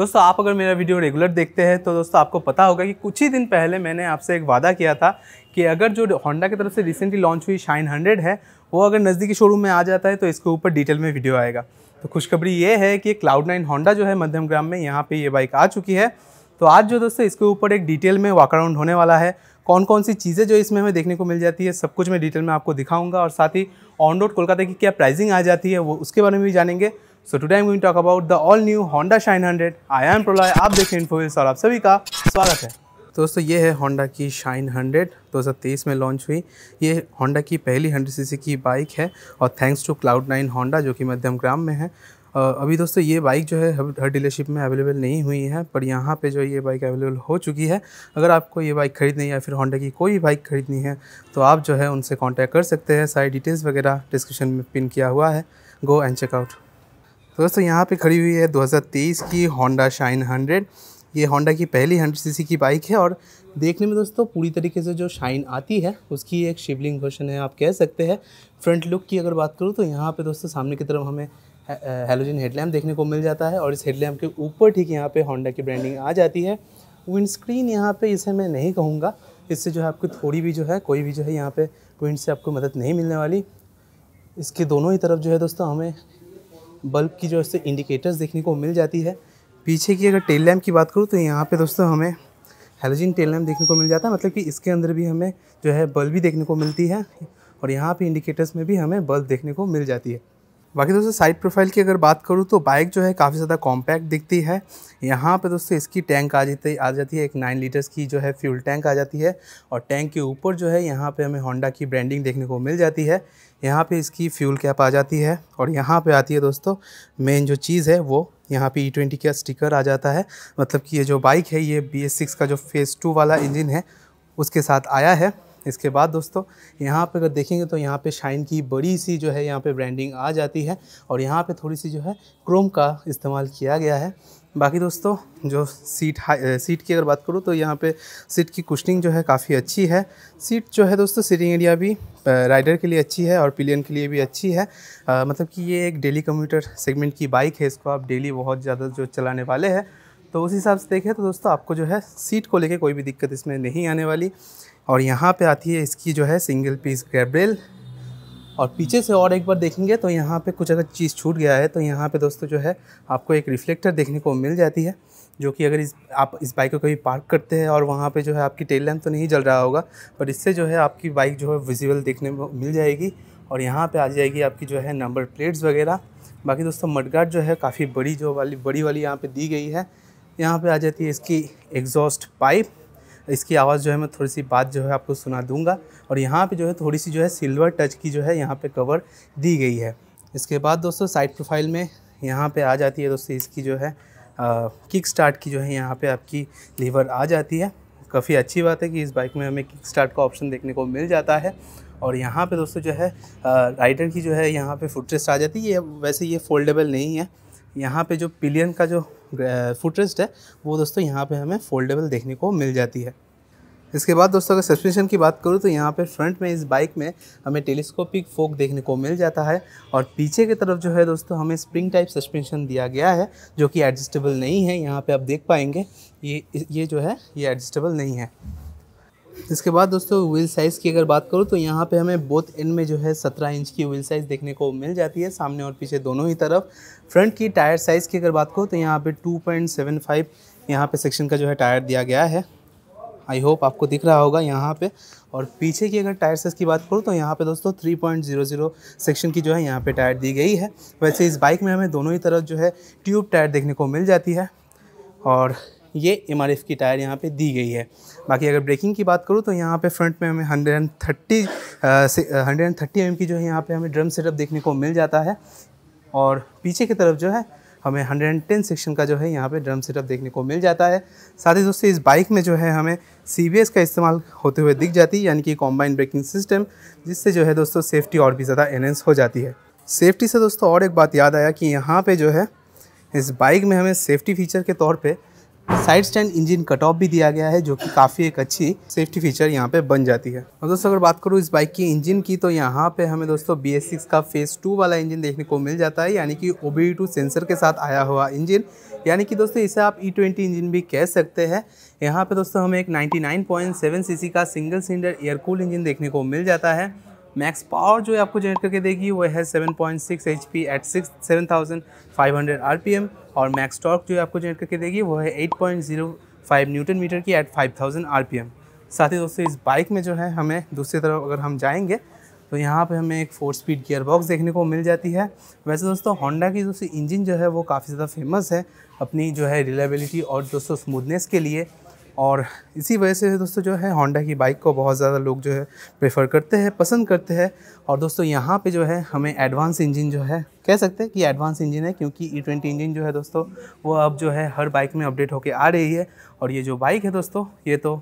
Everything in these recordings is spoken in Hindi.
दोस्तों आप अगर मेरा वीडियो रेगुलर देखते हैं तो दोस्तों आपको पता होगा कि कुछ ही दिन पहले मैंने आपसे एक वादा किया था कि अगर जो होंडा की तरफ से रिसेंटली लॉन्च हुई शाइन हंड्रेड है वो अगर नज़दीकी शोरूम में आ जाता है तो इसके ऊपर डिटेल में वीडियो आएगा तो खुशखबरी ये है कि क्लाउड नाइन होंडा जो है मध्यम ग्राम में यहाँ पर ये बाइक आ चुकी है तो आज जो दोस्तों इसके ऊपर एक डिटेल में वॉकअराउंड होने वाला है कौन कौन सी चीज़ें जो इसमें हमें देखने को मिल जाती है सब कुछ मैं डिटेल में आपको दिखाऊंगा और साथ ही ऑन रोड कोलकाता की क्या प्राइसिंग आ जाती है वो उसके बारे में भी जानेंगे so today I am going talk about the all new Honda Shine hundred I am Proloy आप देखें इन्फोविल्स और आप सभी का स्वागत है दोस्तों ये है होंडा की शाइन 100 2023 में लॉन्च हुई ये होंडा की पहली 100 सीसी की बाइक है और thanks to Cloud Nine Honda जो कि मध्यम ग्राम में है अभी दोस्तों ये बाइक जो है हर डीलरशिप में अवेलेबल नहीं हुई है पर यहाँ पे जो ये बाइक अवेलेबल हो चुकी है अगर आपको ये बाइक खरीदनी है या फिर होंडा की कोई बाइक खरीदनी है तो आप जो है उनसे कॉन्टैक्ट कर सकते हैं सारी डिटेल्स वगैरह डिस्क्रिप्शन में पिन किया हुआ है गो एंड चेकआउट तो दोस्तों यहाँ पे खड़ी हुई है 2023 की होंडा शाइन 100 ये होंडा की पहली 100 सीसी की बाइक है और देखने में दोस्तों पूरी तरीके से जो शाइन आती है उसकी एक शिवलिंग वर्षन है आप कह सकते हैं फ्रंट लुक की अगर बात करूँ तो यहाँ पे दोस्तों सामने की तरफ हमें हेलोजिन हेडलैम्प देखने को मिल जाता है और इस हेडलैम्प के ऊपर ठीक यहाँ पे होंडा की ब्रांडिंग आ जाती है विंड स्क्रीन यहाँ पे इसे मैं नहीं कहूँगा इससे जो है आपको थोड़ी भी जो है कोई भी जो है यहाँ पे विंड से आपको मदद नहीं मिलने वाली इसके दोनों ही तरफ जो है दोस्तों हमें बल्ब की जो है इंडिकेटर्स देखने को मिल जाती है पीछे की अगर टेल लैम्प की बात करूँ तो यहाँ पे दोस्तों हमें हेलोजिन टेल लैम्प देखने को मिल जाता है मतलब कि इसके अंदर भी हमें जो है बल्ब भी देखने को मिलती है और यहाँ पे इंडिकेटर्स में भी हमें बल्ब देखने को मिल जाती है बाकी दोस्तों साइड प्रोफाइल की अगर बात करूँ तो बाइक जो है काफ़ी ज़्यादा कॉम्पैक्ट दिखती है यहाँ पे दोस्तों इसकी टैंक आ जाती आ जाती है एक नाइन लीटर्स की जो है फ्यूल टैंक आ जाती है और टैंक के ऊपर जो है यहाँ पे हमें होंडा की ब्रांडिंग देखने को मिल जाती है यहाँ पे इसकी फ्यूल कैप आ जाती है और यहाँ पर आती है दोस्तों मेन जो चीज़ है वो यहाँ पे ई e ट्वेंटी का स्टिकर आ जाता है मतलब कि ये जो बाइक है ये बी एस सिक्स का जो फेज़ टू वाला इंजन है उसके साथ आया है इसके बाद दोस्तों यहाँ पे अगर देखेंगे तो यहाँ पे शाइन की बड़ी सी जो है यहाँ पे ब्रांडिंग आ जाती है और यहाँ पे थोड़ी सी जो है क्रोम का इस्तेमाल किया गया है बाकी दोस्तों जो सीट सीट की अगर बात करूँ तो यहाँ पे सीट की कुशनिंग जो है काफ़ी अच्छी है सीट जो है दोस्तों सीटिंग एरिया भी राइडर के लिए अच्छी है और पिलियन के लिए भी अच्छी है आ, मतलब कि ये एक डेली कम्यूटर सेगमेंट की बाइक है इसको आप डेली बहुत ज़्यादा जो चलाने वाले हैं तो उस हिसाब से देखें तो दोस्तों आपको जो है सीट को लेके कोई भी दिक्कत इसमें नहीं आने वाली और यहाँ पे आती है इसकी जो है सिंगल पीस गैब्रेल और पीछे से और एक बार देखेंगे तो यहाँ पे कुछ अगर चीज़ छूट गया है तो यहाँ पे दोस्तों जो है आपको एक रिफ्लेक्टर देखने को मिल जाती है जो कि अगर इस आप इस बाइक को कहीं पार्क करते हैं और वहाँ पे जो है आपकी टेल लैम्प तो नहीं जल रहा होगा पर इससे जो है आपकी बाइक जो है विजिबल देखने को मिल जाएगी और यहाँ पर आ जाएगी आपकी जो है नंबर प्लेट्स वगैरह बाकी दोस्तों मडगार्ड जो है काफ़ी बड़ी जो वाली बड़ी वाली यहाँ पर दी गई है यहाँ पे आ जाती है इसकी एग्जॉस्ट पाइप इसकी आवाज़ जो है मैं थोड़ी सी बात जो है आपको सुना दूंगा और यहाँ पे जो है थोड़ी सी जो है सिल्वर टच की जो है यहाँ पे कवर दी गई है इसके बाद दोस्तों साइड प्रोफाइल में यहाँ पे आ जाती है दोस्तों इसकी जो है आ, किक स्टार्ट की जो है यहाँ पर आपकी लीवर आ जाती है काफ़ी अच्छी बात है कि इस बाइक में हमें किक स्टार्ट का ऑप्शन देखने को मिल जाता है और यहाँ पर दोस्तों जो है राइडर की जो है यहाँ पर फुटरेस्ट आ जाती है वैसे ये फोल्डेबल नहीं है यहाँ पे जो पिलियन का जो फुटरेस्ट है वो दोस्तों यहाँ पे हमें फोल्डेबल देखने को मिल जाती है इसके बाद दोस्तों अगर सस्पेंशन की बात करूँ तो यहाँ पे फ्रंट में इस बाइक में हमें टेलीस्कोपिक फोक देखने को मिल जाता है और पीछे की तरफ जो है दोस्तों हमें स्प्रिंग टाइप सस्पेंशन दिया गया है जो कि एडजस्टेबल नहीं है यहाँ पे आप देख पाएंगे ये ये जो है ये एडजस्टेबल नहीं है इसके बाद दोस्तों व्हील साइज़ की अगर बात करूँ तो यहाँ पे हमें बोथ एंड में जो है 17 इंच की व्हील साइज़ देखने को मिल जाती है सामने और पीछे दोनों ही तरफ फ्रंट की टायर साइज़ की अगर बात करूँ तो यहाँ पे 2.75 पॉइंट यहाँ पर सेक्शन का जो है टायर दिया गया है आई होप आपको दिख रहा होगा यहाँ पे और पीछे की अगर टायर साइज़ की बात करूँ तो यहाँ पे दोस्तों 3.00 सेक्शन की जो है यहाँ पे टायर दी गई है वैसे इस बाइक में हमें दोनों ही तरफ जो है ट्यूब टायर देखने को मिल जाती है और ये एम की टायर यहाँ पे दी गई है बाकी अगर ब्रेकिंग की बात करूँ तो यहाँ पे फ्रंट में हमें hundred and thirty hundred and thirty M की जो है यहाँ पे हमें ड्रम सेटअप देखने को मिल जाता है और पीछे की तरफ जो है हमें 110 सेक्शन का जो है यहाँ पे ड्रम सेटअप देखने को मिल जाता है साथ ही दोस्तों इस बाइक में जो है हमें सी का इस्तेमाल होते हुए दिख जाती है यानी कि कॉम्बाइन ब्रेकिंग सिस्टम जिससे जो है दोस्तों सेफ्टी और भी ज़्यादा एनहेंस हो जाती है सेफ्टी से दोस्तों और एक बात याद आया कि यहाँ पर जो है इस बाइक में हमें सेफ्टी फीचर के तौर पर side stand engine cut off भी दिया गया है जो कि काफ़ी एक अच्छी सेफ्टी फीचर यहाँ पे बन जाती है और दोस्तों अगर बात करूँ इस बाइक की इंजन की तो यहाँ पे हमें दोस्तों बी का फेस टू वाला इंजन देखने को मिल जाता है यानी कि ओ सेंसर के साथ आया हुआ इंजन यानी कि दोस्तों इसे आप ई ट्वेंटी इंजन भी कह सकते हैं यहाँ पर दोस्तों हमें एक सी सीसी का सिंगल सिलेंडर एयरकूल इंजन देखने को मिल जाता है मैक्स पावर जो है आपको जनरेट करके देगी वो है 7.6 point six eight six seven thousand five hundred R P M और मैक्स टॉर्क जो है आपको जनरेट करके देगी वो है eight point zero five newton metre की eight five thousand R P M साथ ही दोस्तों इस बाइक में जो है हमें दूसरी तरफ अगर हम जाएंगे तो यहाँ पे हमें एक फोर स्पीड गियर बॉक्स देखने को मिल जाती है वैसे दोस्तों होंडा की दोस्तों इंजन जो है वो काफ़ी ज़्यादा फेमस है अपनी जो है रिलायबिलिटी और दोस्तों स्मूथनेस के लिए और इसी वजह से दोस्तों जो है होंडा की बाइक को बहुत ज़्यादा लोग जो है प्रेफर करते हैं पसंद करते हैं और दोस्तों यहाँ पे जो है हमें एडवांस इंजन जो है कह सकते हैं कि एडवांस इंजन है क्योंकि ई ट्वेंटी इंजन जो है दोस्तों वो अब जो है हर बाइक में अपडेट होके आ रही है और ये जो बाइक है दोस्तों ये तो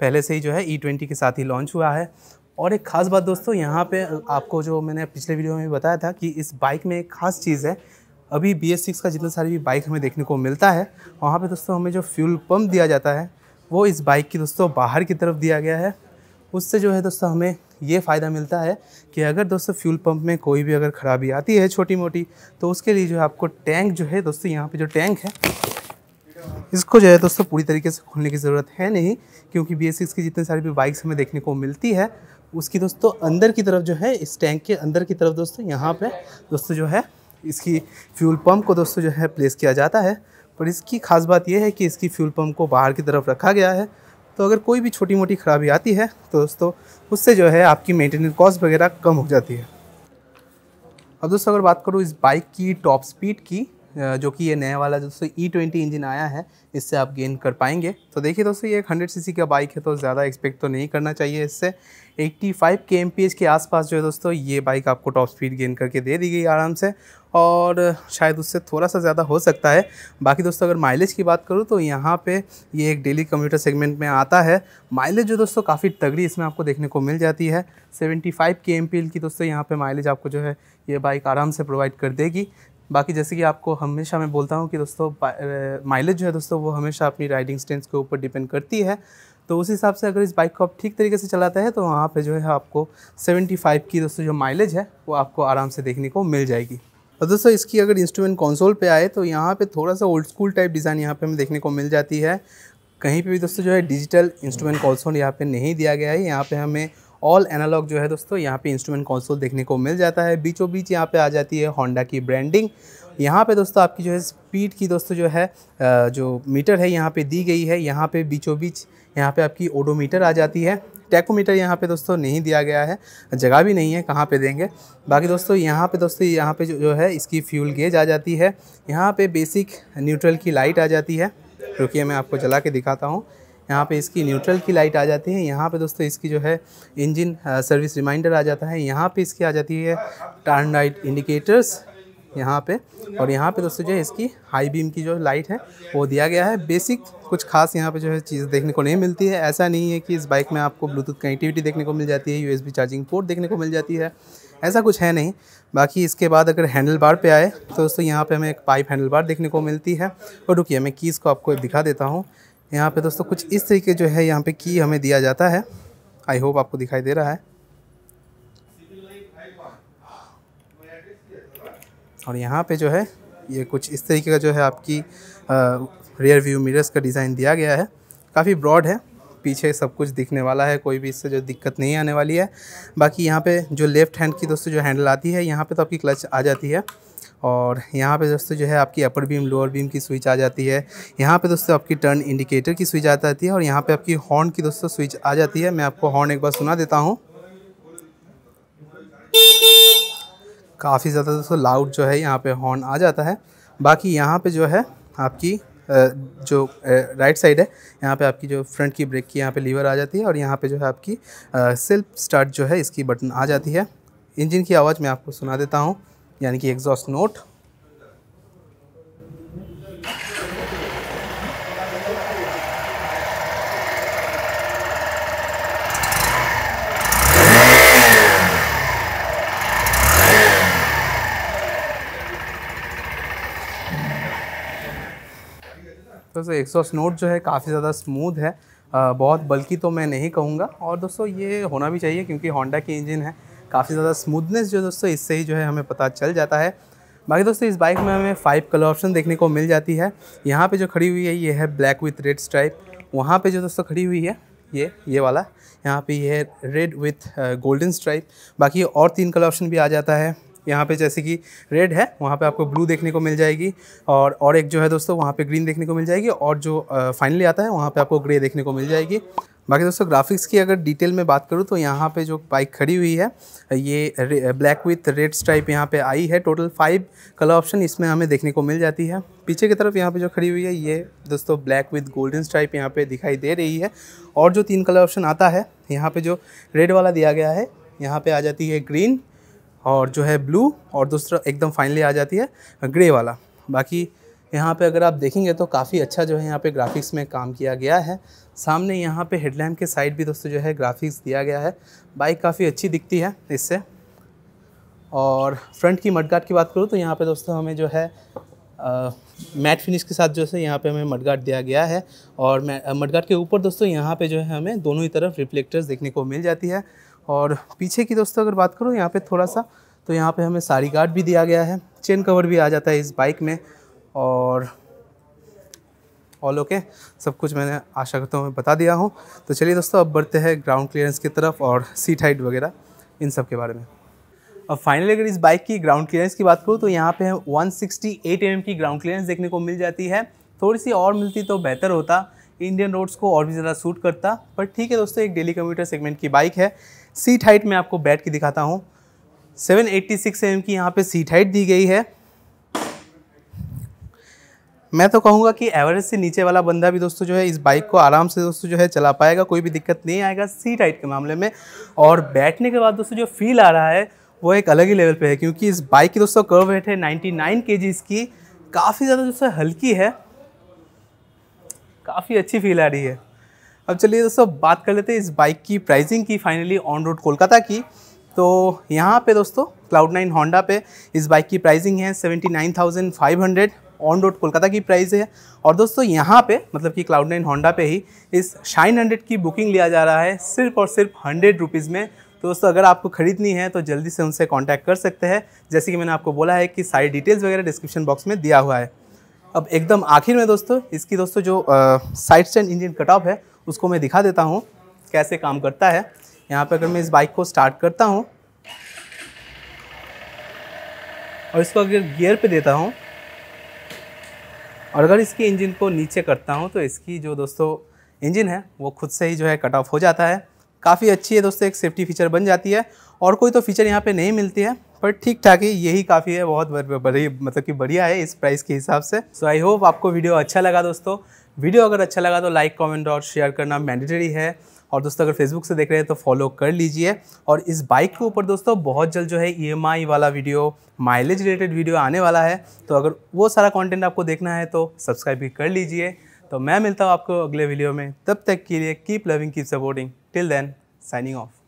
पहले से ही जो है ई e ट्वेंटी के साथ ही लॉन्च हुआ है और एक ख़ास बात दोस्तों यहाँ पे आपको जो मैंने पिछले वीडियो में बताया था कि इस बाइक में एक ख़ास चीज़ है अभी बी एस सिक्स का जितना सारी भी बाइक हमें देखने को मिलता है वहाँ पे दोस्तों हमें जो फ्यूल पम्प दिया जाता है वो इस बाइक की दोस्तों बाहर की तरफ दिया गया है उससे जो है दोस्तों हमें ये फ़ायदा मिलता है कि अगर दोस्तों फ्यूल पंप में कोई भी अगर ख़राबी आती है छोटी मोटी तो उसके लिए जो है आपको टैंक जो है दोस्तों यहाँ पे जो टैंक है इसको जो है दोस्तों पूरी तरीके से खोलने की ज़रूरत है नहीं क्योंकि बी की जितनी सारी भी बाइक्स हमें देखने को मिलती है उसकी दोस्तों अंदर की तरफ जो है इस टैंक के अंदर की तरफ दोस्तों यहाँ पर दोस्तों जो है इसकी फ्यूल पम्प को दोस्तों जो है प्लेस किया जाता है पर इसकी खास बात यह है कि इसकी फ्यूल पम्प को बाहर की तरफ रखा गया है तो अगर कोई भी छोटी मोटी खराबी आती है तो दोस्तों उससे जो है आपकी मेंटेनेंस कॉस्ट वगैरह कम हो जाती है अब दोस्तों अगर बात करूँ इस बाइक की टॉप स्पीड की जो कि ये नया वाला दोस्तों ई ट्वेंटी इंजन आया है इससे आप गेन कर पाएंगे तो देखिए दोस्तों ये एक हंड्रेड सी का बाइक है तो ज़्यादा एक्सपेक्ट तो नहीं करना चाहिए इससे 85 फाइव के एम के आसपास जो है दोस्तों ये बाइक आपको टॉप स्पीड गेन करके दे दी गई आराम से और शायद उससे थोड़ा सा ज़्यादा हो सकता है बाकी दोस्तों अगर माइलेज की बात करूँ तो यहाँ पे ये एक डेली कम्यूटर सेगमेंट में आता है माइलेज जो दोस्तों काफ़ी तगड़ी इसमें आपको देखने को मिल जाती है 75 फाइव के एम की दोस्तों यहाँ पे माइलेज आपको जो है ये बाइक आराम से प्रोवाइड कर देगी बाकी जैसे कि आपको हमेशा मैं बोलता हूँ कि दोस्तों माइलेज जो है दोस्तों वो हमेशा अपनी राइडिंग स्टेंस के ऊपर डिपेंड करती है तो उस हिसाब से अगर इस बाइक को आप ठीक तरीके से चलाते हैं तो वहाँ पे जो है आपको 75 की दोस्तों जो माइलेज है वो आपको आराम से देखने को मिल जाएगी और दोस्तों इसकी अगर इंस्ट्रूमेंट कंसोल पे आए तो यहाँ पे थोड़ा सा ओल्ड स्कूल टाइप डिज़ाइन यहाँ पे हमें देखने को मिल जाती है कहीं पे भी दोस्तों जो है डिजिटल इंस्ट्रूमेंट कौनसोल यहाँ पर नहीं दिया गया है यहाँ पर हमें ऑल एनालॉग जो है दोस्तों यहाँ पे इंस्ट्रूमेंट कंसोल देखने को मिल जाता है बीचों बीच यहाँ पे आ जाती है होंडा की ब्रांडिंग यहाँ पे दोस्तों आपकी जो है स्पीड की दोस्तों जो है जो मीटर है यहाँ पे दी गई है यहाँ पे बीचों बीच यहाँ पे आपकी ओडोमीटर आ जाती है टैकोमीटर यहाँ पे दोस्तों नहीं दिया गया है जगह भी नहीं है कहाँ पे देंगे बाकी दोस्तों यहाँ पे दोस्तों यहाँ पे जो जो है इसकी फ्यूल गेज आ जाती है यहाँ पे बेसिक न्यूट्रल की लाइट आ जाती है रुकिए मैं आपको जला के दिखाता हूँ यहाँ पे इसकी न्यूट्रल की लाइट आ जाती है यहाँ पे दोस्तों इसकी जो है इंजन सर्विस रिमाइंडर आ जाता है यहाँ पे इसकी आ जाती है टर्न लाइट इंडिकेटर्स यहाँ पे और यहाँ पे दोस्तों जो है इसकी हाई बीम की जो लाइट है वो दिया गया है बेसिक कुछ खास यहाँ पे जो है चीज़ देखने को नहीं मिलती है ऐसा नहीं है कि इस बाइक में आपको ब्लूटूथ कनेक्टिविटी देखने को मिल जाती है यूएसबी चार्जिंग पोर्ट देखने को मिल जाती है ऐसा कुछ है नहीं बाकी इसके बाद अगर हैंडल बार पे आए तो दोस्तों यहाँ पर हमें एक पाइप हैंडल बार देखने को मिलती है और रुकिए मैं कीज़ को आपको दिखा देता हूँ यहाँ पे दोस्तों कुछ इस तरीके जो है यहाँ पे की हमें दिया जाता है आई होप आपको दिखाई दे रहा है और यहाँ पे जो है ये कुछ इस तरीके का जो है आपकी रेयर व्यू मिरर्स का डिज़ाइन दिया गया है काफ़ी ब्रॉड है पीछे सब कुछ दिखने वाला है कोई भी इससे जो दिक्कत नहीं आने वाली है बाकी यहाँ पे जो लेफ़्ट हैंड की दोस्तों जो हैंडल आती है यहाँ पे तो आपकी क्लच आ जाती है और यहाँ पे दोस्तों जो है आपकी अपर बीम लोअर बीम की स्विच आ जाती है यहाँ पे दोस्तों आपकी टर्न इंडिकेटर की स्विच आ जाती है और यहाँ पे आपकी हॉर्न की दोस्तों स्विच आ जाती है मैं आपको हॉर्न एक बार सुना देता हूँ काफ़ी ज़्यादा दोस्तों लाउड जो है यहाँ पे हॉर्न आ जाता है बाकी यहाँ पर जो है आपकी जो राइट साइड है यहाँ पे आपकी जो फ्रंट की ब्रेक की यहाँ पे लीवर आ जाती है और यहाँ पे जो है आपकी सेल्फ स्टार्ट जो है इसकी बटन आ जाती है इंजन की आवाज़ मैं आपको सुना देता हूँ यानी कि एग्जॉस्ट नोट दोस्तों एग्जॉस्ट नोट जो है काफ़ी ज़्यादा स्मूथ है आ, बहुत बल्कि तो मैं नहीं कहूँगा और दोस्तों ये होना भी चाहिए क्योंकि होंडा की इंजन है काफ़ी ज़्यादा स्मूथनेस जो दोस्तों इससे ही जो है हमें पता चल जाता है बाकी दोस्तों इस बाइक में हमें फाइव कलर ऑप्शन देखने को मिल जाती है यहाँ पे जो खड़ी हुई है ये है ब्लैक विथ रेड स्ट्राइप वहाँ पे जो दोस्तों खड़ी हुई है ये ये वाला यहाँ पे ये है रेड विथ गोल्डन स्ट्राइप बाकी और तीन कलर ऑप्शन भी आ जाता है यहाँ पे जैसे कि रेड है वहाँ पे आपको ब्लू देखने को मिल जाएगी और और एक जो है दोस्तों वहाँ पे ग्रीन देखने को मिल जाएगी और जो फाइनली आता है वहाँ पे आपको ग्रे देखने को मिल जाएगी बाकी दोस्तों ग्राफिक्स की अगर डिटेल में बात करूँ तो यहाँ पे जो बाइक खड़ी हुई है ये ब्लैक विथ रेड स्ट्राइप यहाँ पे आई है टोटल फाइव कलर ऑप्शन इसमें हमें देखने को मिल जाती है पीछे की तरफ यहाँ पे जो खड़ी हुई है ये दोस्तों ब्लैक विथ गोल्डन स्ट्राइप यहाँ पे दिखाई दे रही है और जो तीन कलर ऑप्शन आता है यहाँ पर जो रेड वाला दिया गया है यहाँ पर आ जाती है ग्रीन और जो है ब्लू और दूसरा एकदम फाइनली आ जाती है ग्रे वाला बाकी यहाँ पे अगर आप देखेंगे तो काफ़ी अच्छा जो है यहाँ पे ग्राफिक्स में काम किया गया है सामने यहाँ पे हेडलैम्प के साइड भी दोस्तों जो है ग्राफिक्स दिया गया है बाइक काफ़ी अच्छी दिखती है इससे और फ्रंट की मडगार्ड की बात करूँ तो यहाँ पे दोस्तों हमें जो है आ, मैट फिनिश के साथ जो है यहाँ पे हमें मडगार्ड दिया गया है और मडगार्ड के ऊपर दोस्तों यहाँ पर जो है हमें दोनों ही तरफ रिफ्लेक्टर्स देखने को मिल जाती है और पीछे की दोस्तों अगर बात करूँ यहाँ पे थोड़ा सा तो यहाँ पे हमें साड़ी गार्ड भी दिया गया है चेन कवर भी आ जाता है इस बाइक में और ऑल ओके सब कुछ मैंने आशा करता हूँ बता दिया हूँ तो चलिए दोस्तों अब बढ़ते हैं ग्राउंड क्लियरेंस की तरफ और सीट हाइट वगैरह इन सब के बारे में अब फाइनली अगर इस बाइक की ग्राउंड क्लियरेंस की बात करूँ तो यहाँ पे 168 सिक्सटी mm की ग्राउंड क्लियरेंस देखने को मिल जाती है थोड़ी सी और मिलती तो बेहतर होता इंडियन रोड्स को और भी ज़्यादा सूट करता पर ठीक है दोस्तों एक डेली कम्यूटर सेगमेंट की बाइक है सीट हाइट में आपको बैठ के दिखाता हूँ 786 एट्टी की यहाँ पे सीट हाइट दी गई है मैं तो कहूँगा कि एवरेज से नीचे वाला बंदा भी दोस्तों जो है इस बाइक को आराम से दोस्तों जो है चला पाएगा कोई भी दिक्कत नहीं आएगा सीट हाइट के मामले में और बैठने के बाद दोस्तों जो फील आ रहा है वो एक अलग ही लेवल पे है क्योंकि इस बाइक की दोस्तों कर्व रेट है 99 नाइन इसकी काफ़ी ज़्यादा दोस्तों हल्की है काफ़ी अच्छी फील आ रही है अब चलिए दोस्तों बात कर लेते हैं इस बाइक की प्राइसिंग की फाइनली ऑन रोड कोलकाता की तो यहाँ पे दोस्तों क्लाउड नाइन होंडा पे इस बाइक की प्राइसिंग है seventy nine thousand five hundred on road Kolkata की प्राइस है और दोस्तों यहाँ पे मतलब कि क्लाउड नाइन होंडा पे ही इस शाइन हंड्रेड की बुकिंग लिया जा रहा है सिर्फ और सिर्फ हंड्रेड रुपीज़ में तो दोस्तों अगर आपको खरीदनी है तो जल्दी से उनसे कॉन्टैक्ट कर सकते हैं जैसे कि मैंने आपको बोला है कि सारी डिटेल्स वगैरह डिस्क्रिप्शन बॉक्स में दिया हुआ है अब एकदम आखिर में दोस्तों इसकी दोस्तों जो side stand engine cut off है उसको मैं दिखा देता हूँ कैसे काम करता है यहाँ पर अगर मैं इस बाइक को स्टार्ट करता हूँ और इसको अगर गियर पे देता हूँ और अगर इसकी इंजन को नीचे करता हूँ तो इसकी जो दोस्तों इंजन है वो खुद से ही जो है कट ऑफ हो जाता है काफ़ी अच्छी है दोस्तों एक सेफ्टी फीचर बन जाती है और कोई तो फीचर यहाँ पे नहीं मिलती है पर ठीक ठाक है यही काफ़ी है बहुत बढ़िया मतलब कि बढ़िया है इस प्राइस के हिसाब से सो आई होप आपको वीडियो अच्छा लगा दोस्तों वीडियो अगर अच्छा लगा तो लाइक कमेंट और शेयर करना मैंडेटरी है और दोस्तों अगर फेसबुक से देख रहे हैं तो फॉलो कर लीजिए और इस बाइक के ऊपर दोस्तों बहुत जल्द जो है ई e वाला वीडियो माइलेज रिलेटेड वीडियो आने वाला है तो अगर वो सारा कॉन्टेंट आपको देखना है तो सब्सक्राइब भी कर लीजिए तो मैं मिलता हूँ आपको अगले वीडियो में तब तक के लिए keep loving keep supporting till then signing of